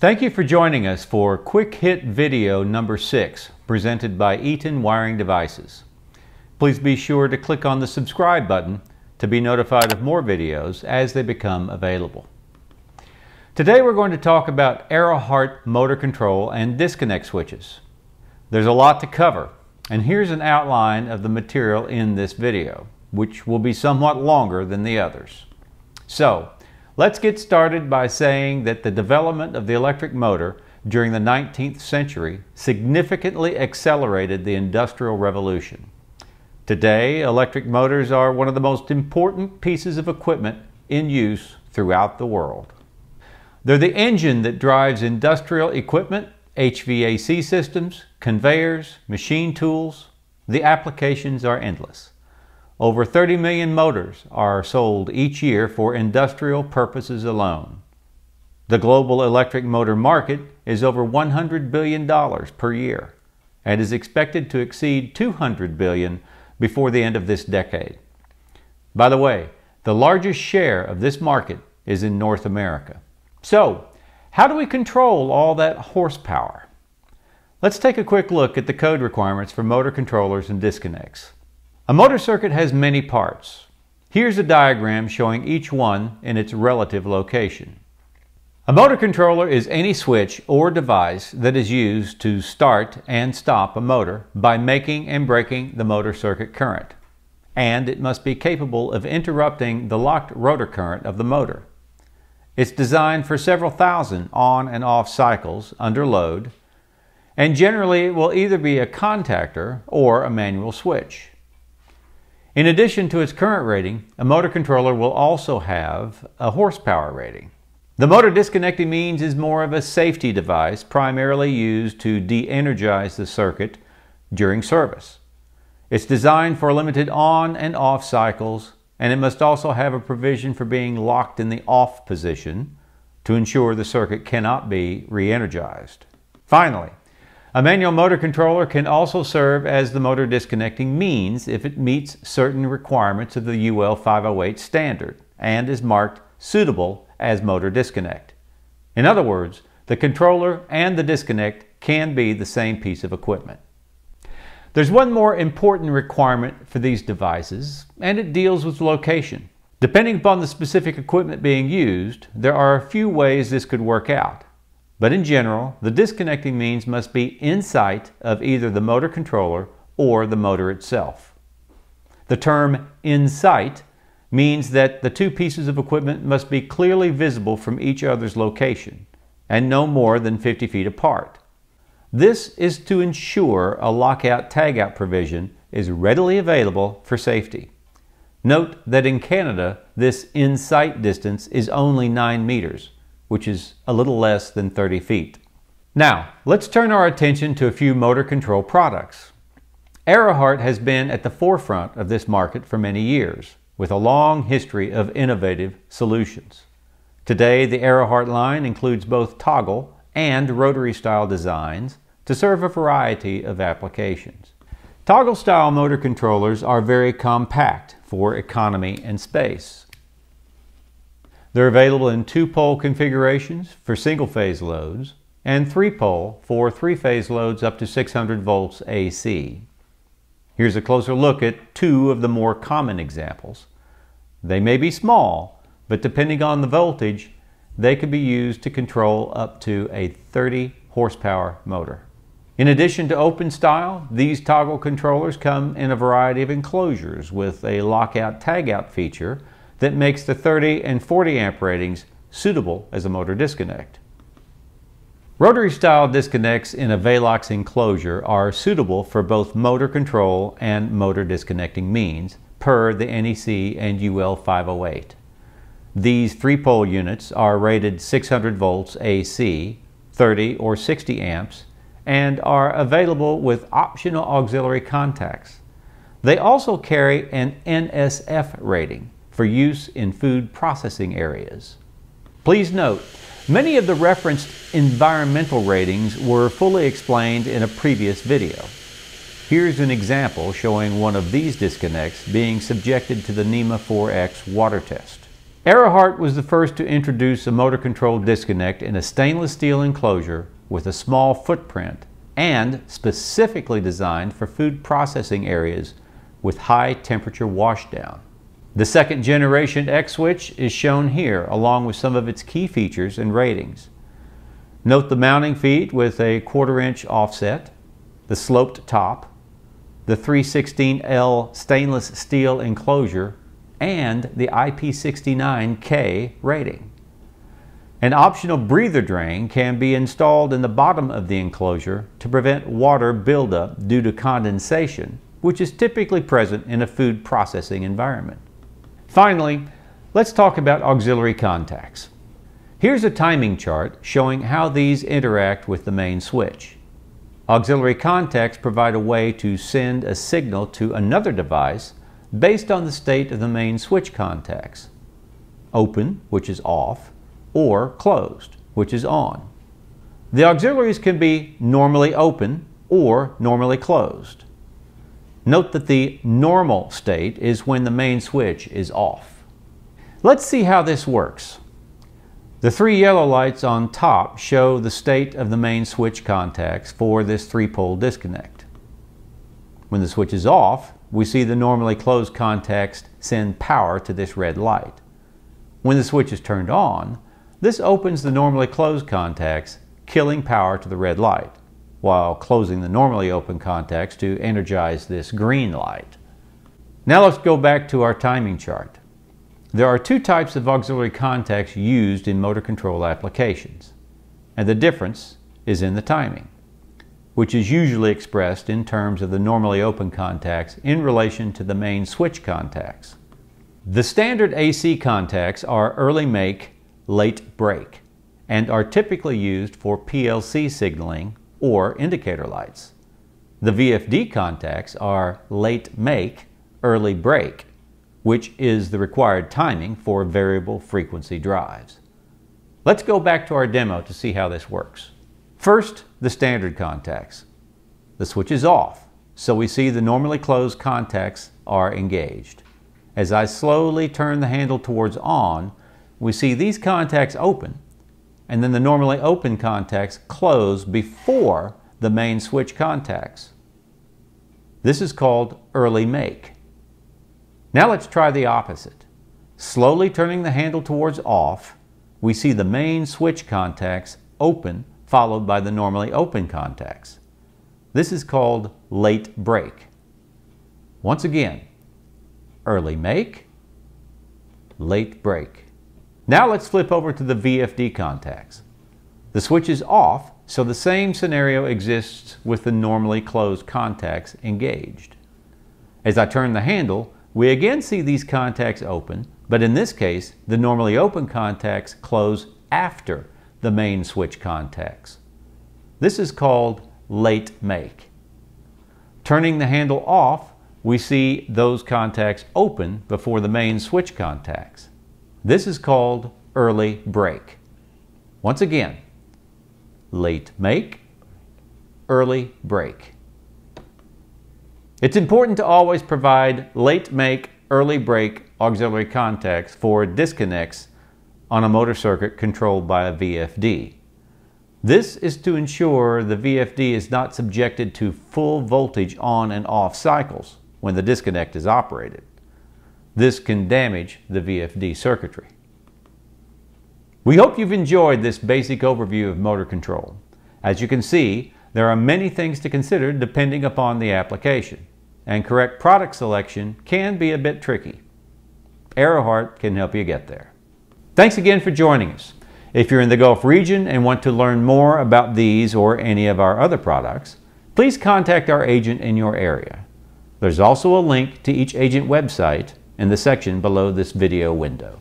Thank you for joining us for Quick Hit Video number 6, presented by Eaton Wiring Devices. Please be sure to click on the subscribe button to be notified of more videos as they become available. Today we're going to talk about Aerohart motor control and disconnect switches. There's a lot to cover, and here's an outline of the material in this video, which will be somewhat longer than the others. So, Let's get started by saying that the development of the electric motor during the 19th century significantly accelerated the Industrial Revolution. Today, electric motors are one of the most important pieces of equipment in use throughout the world. They're the engine that drives industrial equipment, HVAC systems, conveyors, machine tools. The applications are endless. Over 30 million motors are sold each year for industrial purposes alone. The global electric motor market is over $100 billion per year and is expected to exceed $200 billion before the end of this decade. By the way, the largest share of this market is in North America. So, how do we control all that horsepower? Let's take a quick look at the code requirements for motor controllers and disconnects. A motor circuit has many parts. Here's a diagram showing each one in its relative location. A motor controller is any switch or device that is used to start and stop a motor by making and breaking the motor circuit current. And it must be capable of interrupting the locked rotor current of the motor. It's designed for several thousand on and off cycles under load, and generally it will either be a contactor or a manual switch. In addition to its current rating, a motor controller will also have a horsepower rating. The motor disconnecting means is more of a safety device primarily used to de-energize the circuit during service. It's designed for limited on and off cycles and it must also have a provision for being locked in the off position to ensure the circuit cannot be re-energized. Finally, a manual motor controller can also serve as the motor disconnecting means if it meets certain requirements of the UL 508 standard and is marked suitable as motor disconnect. In other words, the controller and the disconnect can be the same piece of equipment. There's one more important requirement for these devices, and it deals with location. Depending upon the specific equipment being used, there are a few ways this could work out. But in general, the disconnecting means must be in sight of either the motor controller or the motor itself. The term in sight means that the two pieces of equipment must be clearly visible from each other's location and no more than 50 feet apart. This is to ensure a lockout tagout provision is readily available for safety. Note that in Canada, this in sight distance is only 9 meters, which is a little less than 30 feet. Now, let's turn our attention to a few motor control products. Aerohart has been at the forefront of this market for many years, with a long history of innovative solutions. Today, the Aerohart line includes both toggle and rotary-style designs to serve a variety of applications. Toggle-style motor controllers are very compact for economy and space. They're available in two-pole configurations for single-phase loads and three-pole for three-phase loads up to 600 volts AC. Here's a closer look at two of the more common examples. They may be small, but depending on the voltage, they could be used to control up to a 30 horsepower motor. In addition to open style, these toggle controllers come in a variety of enclosures with a lockout tagout feature that makes the 30 and 40 amp ratings suitable as a motor disconnect. Rotary style disconnects in a Velox enclosure are suitable for both motor control and motor disconnecting means per the NEC and UL 508. These three-pole units are rated 600 volts AC, 30 or 60 amps, and are available with optional auxiliary contacts. They also carry an NSF rating, for use in food processing areas. Please note, many of the referenced environmental ratings were fully explained in a previous video. Here's an example showing one of these disconnects being subjected to the NEMA 4X water test. Eberhardt was the first to introduce a motor control disconnect in a stainless steel enclosure with a small footprint and specifically designed for food processing areas with high temperature washdown. The second generation X-Switch is shown here along with some of its key features and ratings. Note the mounting feet with a quarter inch offset, the sloped top, the 316L stainless steel enclosure, and the IP69K rating. An optional breather drain can be installed in the bottom of the enclosure to prevent water buildup due to condensation, which is typically present in a food processing environment. Finally, let's talk about auxiliary contacts. Here's a timing chart showing how these interact with the main switch. Auxiliary contacts provide a way to send a signal to another device based on the state of the main switch contacts. Open, which is off, or closed, which is on. The auxiliaries can be normally open or normally closed. Note that the normal state is when the main switch is off. Let's see how this works. The three yellow lights on top show the state of the main switch contacts for this three-pole disconnect. When the switch is off, we see the normally closed contacts send power to this red light. When the switch is turned on, this opens the normally closed contacts, killing power to the red light while closing the normally open contacts to energize this green light. Now let's go back to our timing chart. There are two types of auxiliary contacts used in motor control applications, and the difference is in the timing, which is usually expressed in terms of the normally open contacts in relation to the main switch contacts. The standard AC contacts are early make, late break, and are typically used for PLC signaling or indicator lights. The VFD contacts are late make, early break, which is the required timing for variable frequency drives. Let's go back to our demo to see how this works. First, the standard contacts. The switch is off, so we see the normally closed contacts are engaged. As I slowly turn the handle towards on, we see these contacts open and then the normally open contacts close before the main switch contacts. This is called early make. Now let's try the opposite. Slowly turning the handle towards off, we see the main switch contacts open followed by the normally open contacts. This is called late break. Once again, early make, late break. Now let's flip over to the VFD contacts. The switch is off, so the same scenario exists with the normally closed contacts engaged. As I turn the handle, we again see these contacts open, but in this case, the normally open contacts close after the main switch contacts. This is called late make. Turning the handle off, we see those contacts open before the main switch contacts. This is called early break. Once again, late make, early break. It's important to always provide late make, early break auxiliary contacts for disconnects on a motor circuit controlled by a VFD. This is to ensure the VFD is not subjected to full voltage on and off cycles when the disconnect is operated. This can damage the VFD circuitry. We hope you've enjoyed this basic overview of motor control. As you can see, there are many things to consider depending upon the application, and correct product selection can be a bit tricky. Aerohart can help you get there. Thanks again for joining us. If you're in the Gulf region and want to learn more about these or any of our other products, please contact our agent in your area. There's also a link to each agent website in the section below this video window.